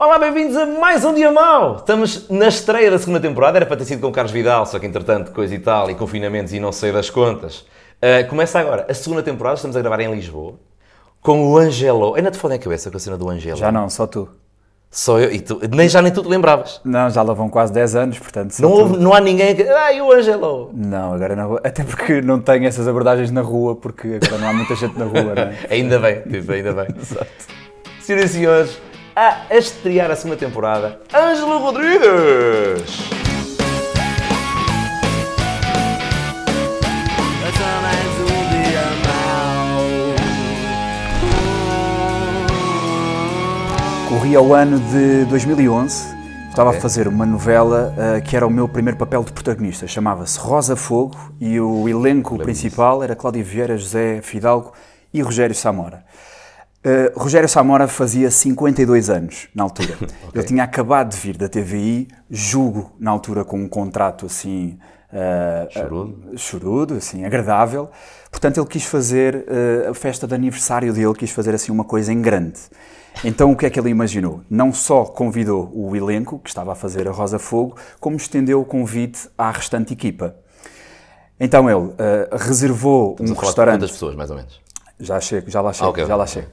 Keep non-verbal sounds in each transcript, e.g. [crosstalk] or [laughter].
Olá, bem-vindos a mais um Dia Mau! Estamos na estreia da segunda temporada, era para ter sido com o Carlos Vidal, só que entretanto, coisa e tal, e confinamentos e não sei das contas. Uh, começa agora a segunda temporada, estamos a gravar em Lisboa, com o Angelo. Ainda te falei a cabeça com a cena do Angelo? Já não, só tu. Só eu e tu. Nem já nem tu te lembravas. Não, já lá vão quase 10 anos, portanto. Não, houve, não há ninguém que. Ah, o Angelo? Não, agora não. Até porque não tenho essas abordagens na rua, porque agora não há muita gente na rua, não é? [laughs] ainda bem, tipo, ainda bem. [laughs] Exato. Senhoras e senhores a estrear a segunda temporada, Ângelo Rodrigues! Corri ao ano de 2011, estava okay. a fazer uma novela uh, que era o meu primeiro papel de protagonista, chamava-se Rosa Fogo e o elenco principal era Cláudio Vieira, José Fidalgo e Rogério Samora. Uh, Rogério Samora fazia 52 anos na altura. [laughs] okay. Ele tinha acabado de vir da TVI, julgo na altura com um contrato assim. Uh, chorudo, Uh, assim, agradável. Portanto, ele quis fazer a festa de aniversário dele, quis fazer assim uma coisa em grande. Então, o que é que ele imaginou? Não só convidou o elenco, que estava a fazer a Rosa Fogo, como estendeu o convite à restante equipa. Então ele uh, reservou Estamos um restaurante. Quantas pessoas, mais ou menos? Já chego, já lá chego, ah, okay. já lá chego.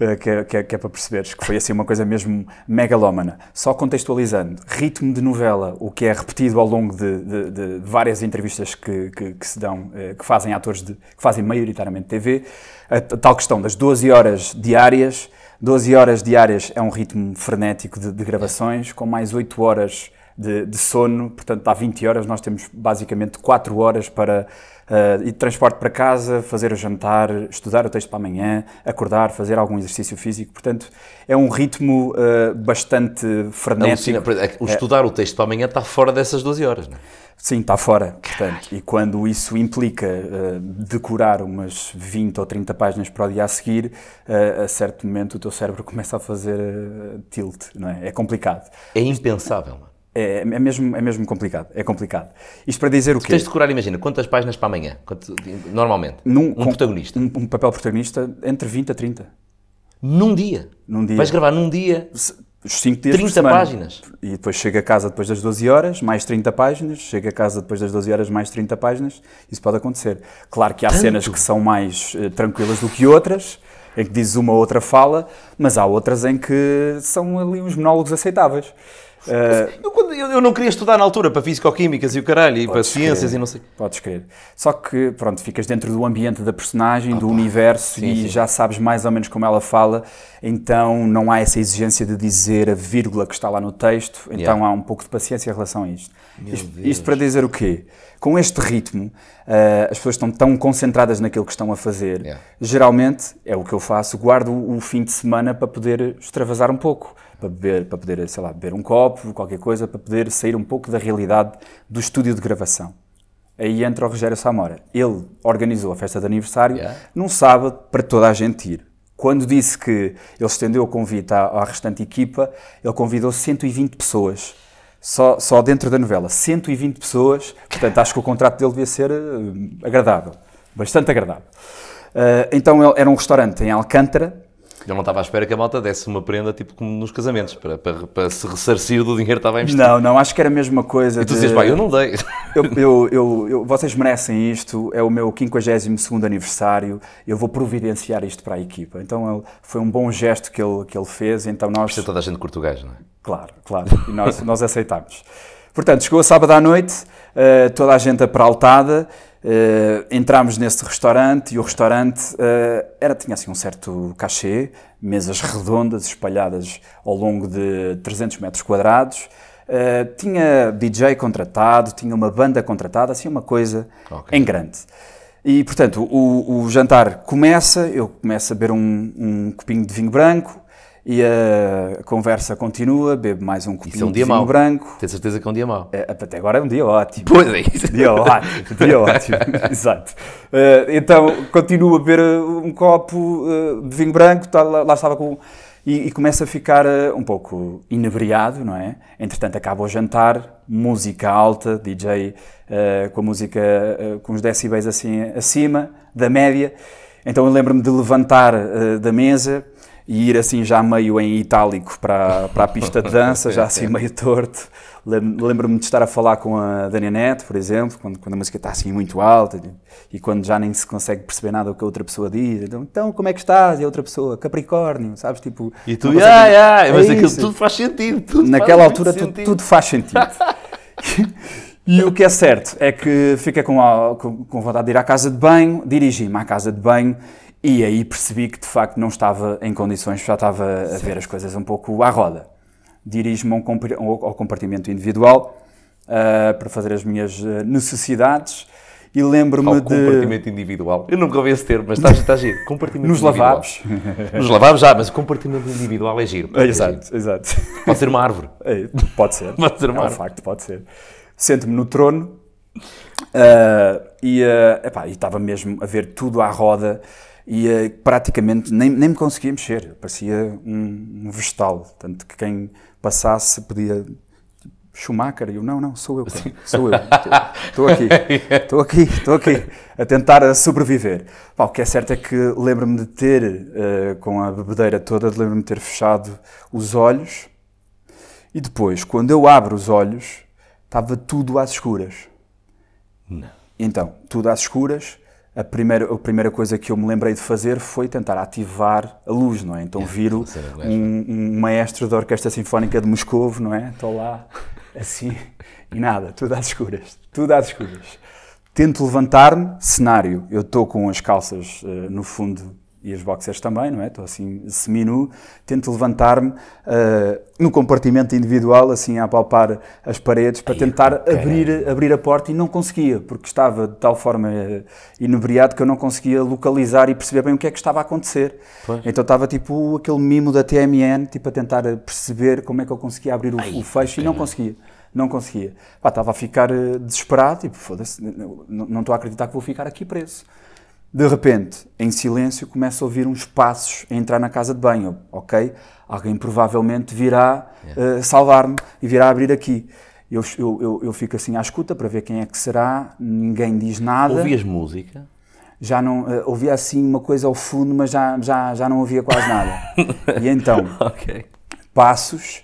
Eh, que, é, que, é, que, é para perceberes que foi assim uma coisa mesmo megalómana. Só contextualizando, ritmo de novela, o que é repetido ao longo de, de, de várias entrevistas que, que, que se dão, eh, que fazem atores de, que fazem maioritariamente TV, a, a tal questão das 12 horas diárias, 12 horas diárias é um ritmo frenético de, de gravações, com mais 8 horas de, de, sono, portanto há 20 horas, nós temos basicamente 4 horas para uh, ir de transporte para casa, fazer o jantar, estudar o texto para amanhã, acordar, fazer algum exercício físico, portanto é um ritmo uh, bastante frenético. Não, sim, é o é. estudar é. o texto para amanhã está fora dessas 12 horas, não é? Sim, está fora. Portanto, e quando isso implica uh, decorar umas 20 ou 30 páginas para o dia a seguir, uh, a certo momento o teu cérebro começa a fazer uh, tilt, não é? É complicado. É impensável. É? É, é, mesmo, é mesmo complicado, é complicado. Isto para dizer o quê? Tens de decorar, imagina, quantas páginas para amanhã, Quanto, normalmente, Num, um com, protagonista? Um, um, papel protagonista entre 20 a 30. Num dia? Num dia. Vais gravar num dia? os 5 dias 30 páginas. E depois chega a casa depois das 12 horas, mais 30 páginas, chega a casa depois das 12 horas, mais 30 páginas, isso pode acontecer. Claro que há Tanto? cenas que são mais uh, tranquilas do que outras, em que dizes uma ou outra fala, mas há outras em que são ali uns monólogos aceitáveis. Uh, eu, quando, eu, eu, não queria estudar na altura para Físico-Químicas e o caralho, e para Ciências e não sei. Podes crer. Só que, pronto, ficas dentro do ambiente da personagem, Opa, do universo sim, e sim. já sabes mais ou menos como ela fala, então não há essa exigência de dizer a vírgula que está lá no texto, então yeah. há um pouco de paciência em relação a isto. Isto, isto, para dizer o quê? Com este ritmo, uh, as pessoas estão tão concentradas naquilo que estão a fazer. Yeah. Geralmente, é o que eu faço, guardo o fim de semana para poder extravasar um pouco para beber, para poder, sei lá, beber um copo, qualquer coisa, para poder sair um pouco da realidade do estúdio de gravação. Aí entra o Rogério Samora. Ele organizou a festa de aniversário yeah. num sábado para toda a gente ir. Quando disse que ele estendeu o convite à, à restante equipa, ele convidou 120 pessoas. Só, só dentro da novela. 120 pessoas. Portanto, acho que o contrato dele devia ser eh, agradável. Bastante agradável. Uh, então, era um restaurante em Alcântara, eu não estava à espera que a malta desse uma prenda, tipo como nos casamentos, para, para, para se ressarcir do dinheiro que estava a investir. Não, não, acho que era a mesma coisa. E tu de... dizias, pá, eu não dei. Eu, eu, eu, eu, vocês merecem isto, é o meu 52 aniversário, eu vou providenciar isto para a equipa. Então foi um bom gesto que ele, que ele fez, então nós... Isto é toda a gente português, não é? Claro, claro, e nós, nós aceitámos. Portanto, chegou a sábado à noite, eh, toda a gente apraltada, Uh, entramos nesse restaurante e o restaurante uh, era, tinha assim um certo cachê, mesas redondas espalhadas ao longo de 300 metros quadrados. Uh, tinha DJ contratado, tinha uma banda contratada, assim uma coisa okay. em grande. E portanto o, o, jantar começa, eu começo a beber um, um copinho de vinho branco, e a conversa continua, bebo mais um copinho é de vinho mau. branco. Tenho certeza que é um dia mau. É, até agora é um dia ótimo. Pois é isso. Dia ótimo, dia [laughs] ótimo, [laughs] exato. Uh, então, continuo a beber eh, um copo uh, de vinho branco, tá, lá, lá, estava com... E, e começa a ficar uh, um pouco inebriado, não é? Entretanto, acaba o jantar, música alta, DJ com a música com os decibéis assim acima da média. Então eu lembro-me de levantar da mesa e ir assim já meio em itálico para, para a pista de dança, [laughs] já assim meio torto. Lembro-me de estar a falar com a Dania Neto, por exemplo, quando, quando a música está assim muito alta e quando já nem se consegue perceber nada o que a outra pessoa diz. Então, então como é que estás? E a outra pessoa, Capricórnio, sabes? Tipo, e tu, consegue... yeah, é mas isso. aquilo tudo faz sentido. Tudo Naquela faz altura tudo, tudo faz sentido. [laughs] E o que é certo é que fica com, a, com, com vontade de ir à casa de banho, dirigi-me à casa de banho e aí percebi que de facto não estava em condições, já estava certo. a ver as coisas um pouco à roda. Dirijo-me ao compartimento individual uh, para fazer as minhas ah, necessidades e lembro-me de. Compartimento individual. Eu nunca ouvi esse termo, mas está, a giro. [laughs] Compartimento Nos individual. lavabos. Nos lavabos já, ah, mas o compartimento individual é giro. É, exato, é giro. exato. Pode ser uma árvore. É, pode ser. [laughs] Pode ser uma é árvore. facto, pode ser. Sento-me no trono uh, e uh, estava mesmo a ver tudo à roda e uh, praticamente nem, nem me conseguia mexer, parecia um, um, vegetal, tanto que quem passasse podia tipo, Schumacher, e eu, não, não, sou eu, cara, sou eu, estou aqui, estou aqui, estou aqui, a tentar sobreviver. o que é certo é que lembro-me de ter, uh, com a bebedeira toda, lembro-me de ter fechado os olhos, e depois, quando eu abro os olhos, estava tudo às escuras. Não. Então, tudo às escuras, a primeira, a primeira coisa que eu me lembrei de fazer foi tentar ativar a luz, não é? Então viro um, um maestro da Orquestra Sinfónica de Moscou, não é? Estou lá, assim, e nada, tudo às escuras, tudo às escuras. Tento levantar-me, cenário, eu estou com as calças uh, no fundo e as boxers também, não é? Estou assim seminu, tento levantar-me uh, no compartimento individual, assim a palpar as paredes para Ai, tentar abrir, abrir a porta e não conseguia, porque estava de tal forma uh, inebriado que eu não conseguia localizar e perceber bem o que é que estava a acontecer. Pois. Então estava tipo aquele mimo da TMN, tipo a tentar perceber como é que eu conseguia abrir o, Ai, o fecho e não conseguia não conseguia. Pá, estava a ficar eh, desesperado, tipo, foda-se, não estou a acreditar que vou ficar aqui preso. De repente, em silêncio, começo a ouvir uns passos a entrar na casa de banho. Ok, alguém provavelmente virá uh, salvar-me e virá abrir aqui. Eu, eu, eu, eu, fico assim à escuta para ver quem é que será, ninguém diz nada. Ouvias música? Já não, uh, ouvia assim uma coisa ao fundo, mas já, já, já não ouvia quase nada. e então, [laughs] okay. passos,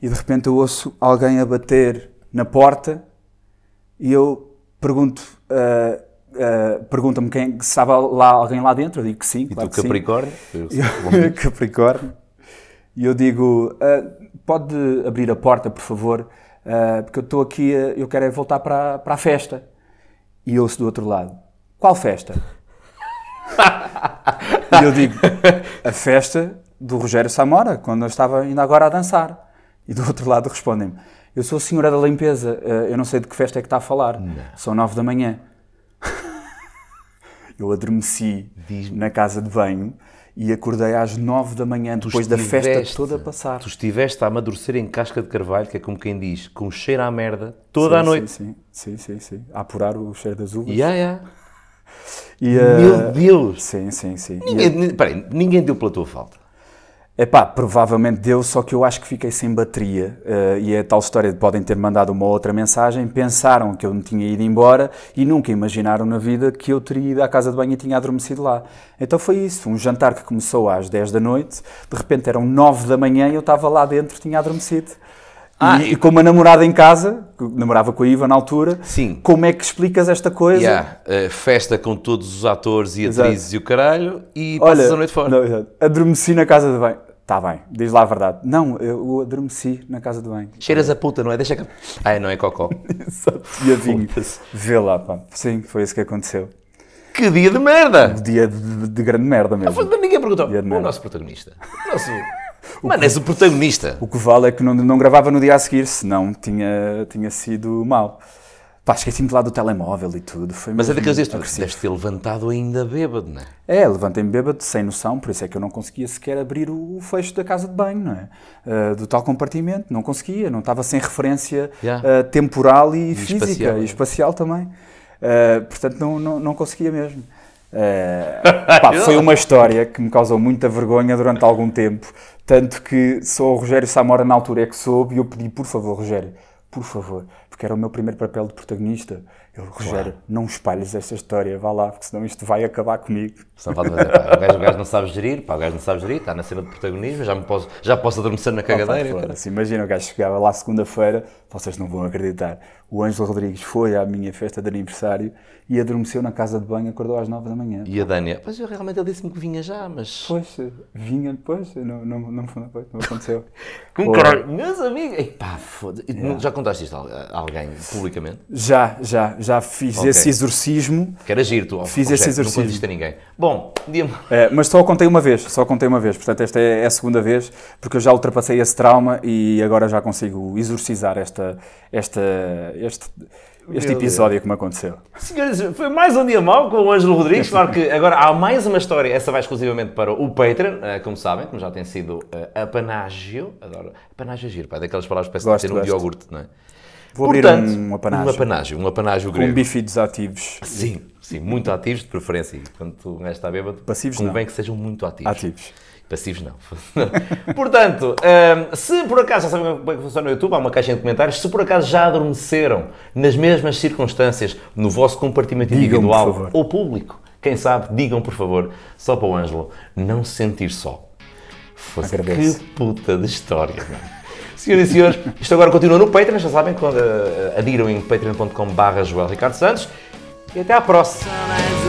e de repente eu ouço alguém a bater na porta, e eu pergunto... Uh, Uh, Pergunta-me quem estava lá alguém lá dentro, eu digo que sim. E claro tu, que Capricórnio? Eu, [laughs] Capricórnio. E eu digo: uh, pode abrir a porta, por favor, uh, porque eu estou aqui, eu quero é voltar para, para a festa. E ouço do outro lado: qual festa? [laughs] e eu digo: a festa do Rogério Samora, quando eu estava ainda agora a dançar. E do outro lado respondem-me: eu sou a senhora da limpeza, eu não sei de que festa é que está a falar, não. são nove da manhã. Eu adormeci na casa de banho e acordei às 9 da manhã, depois da festa toda passar. Tu estiveste a amadurecer em casca de carvalho, que é como quem diz, com cheiro à merda, toda sim, a noite. Sim, sim, sim, sim, A apurar o cheiro das uvas. Yeah, yeah. E, uh... Meu eh, Deus! Sim, sim, sim. Ninguém, e, peraí, ninguém deu pela tua falta. Epá, provavelmente deu, só que eu acho que fiquei sem bateria. Uh, e é tal história de podem ter mandado uma outra mensagem, pensaram que eu me tinha ido embora e nunca imaginaram na vida que eu teria ido à casa de banho e tinha adormecido lá. Então foi isso, um jantar que começou às 10 da noite, de repente eram 9 da manhã e eu estava lá dentro, tinha adormecido. Ah, e, e com uma namorada em casa, namorava com a Iva na altura, sim. como é que explicas esta coisa? Yeah. Uh, festa com todos os atores e atrizes Exato. e o caralho e Olha, passas a noite fora. Não, adormeci na casa de banho Está bem, diz lá a verdade. Não, eu adormeci na casa do banho. Cheiras a puta, não é? Deixa que. Ah, é, não é cocó. Exato. [laughs] E vê lá, pá. Sim, foi isso que aconteceu. Que dia de merda! Dia de, de, de grande merda mesmo. Ah, ninguém perguntou. Dia de o nosso protagonista. O nosso. [laughs] O Mano, que, és o protagonista. O que vale é que não, não gravava no dia a seguir, senão tinha, tinha sido mal. Pá, esqueci-me de lá do telemóvel e tudo. Foi Mas é daqueles dias que deves ter levantado ainda bêbado, não é? É, levantei-me bêbado, sem noção, por isso é que eu não conseguia sequer abrir o, o fecho da casa de banho, não é? Uh, do tal compartimento, não conseguia, não estava sem referência yeah. uh, temporal e, e física espacial, e é. espacial também. Uh, portanto, não, não, não conseguia mesmo. Uh, [laughs] pá, foi uma história que me causou muita vergonha durante algum tempo, tanto que só o Rogério Samora na altura é que soube e eu pedi, por favor, Rogério, por favor, porque era o meu primeiro papel de protagonista. Eu, Rogério, claro. não espalhes esta história, vá lá, porque senão isto vai acabar comigo. Só fazer, pá, o, gajo, o gajo não sabe gerir, pá, o gajo não sabe gerir, está na cena de protagonismo, já, me posso, já posso adormecer na cagadeira. Opa, imagina, o gajo chegava lá segunda-feira, vocês não vão acreditar, o Ângelo Rodrigues foi à minha festa de aniversário e adormeceu na casa de banho, acordou às nove da manhã. E pá. a Dânia? Pois eu realmente ele disse-me que vinha já, mas... Pois, vinha depois, não, não, não, não aconteceu. [laughs] Com Meus amigos, Ei, pá, foda yeah. já contaste isto a alguém? alguém publicamente? Já, já, já fiz okay. esse exorcismo. Quero agir, tu. Fiz esse exorcismo. Não contaste a ninguém. Bom, dia é, Mas só contei uma vez, só contei uma vez. Portanto, esta é, é a segunda vez, porque eu já ultrapassei esse trauma e agora já consigo exorcizar esta, esta, este, este episódio que me aconteceu. Senhores, foi mais um dia mau com o Ângelo Rodrigues. Claro [laughs] que agora há mais uma história, essa vai exclusivamente para o Patreon, eh, como sabem, como já tem sido uh, apanágio. Adoro. Apanágio é giro, pá, é daquelas palavras que parece que tem um iogurte, não é? Vou Portanto, abrir um apanágio. Um apanágio, um apanágio grego. Com bifidos ativos. Sim, sim, muito ativos de preferência. quando o gajo está bêbado, Passivos convém não. que sejam muito ativos. Ativos. Passivos não. [laughs] Portanto, um, se por acaso, já sabem como é que funciona no YouTube, há uma caixinha de comentários, se por acaso já adormeceram nas mesmas circunstâncias no vosso compartimento individual ou público, quem sabe, digam por favor, só para o Ângelo, não se sentir só. Fosse que puta de história, mano. Senhoras e senhores, isto agora continua no Patreon, já sabem, quando eh, adiram em patreon.com.br Joel Ricardo Santos. E até à próxima.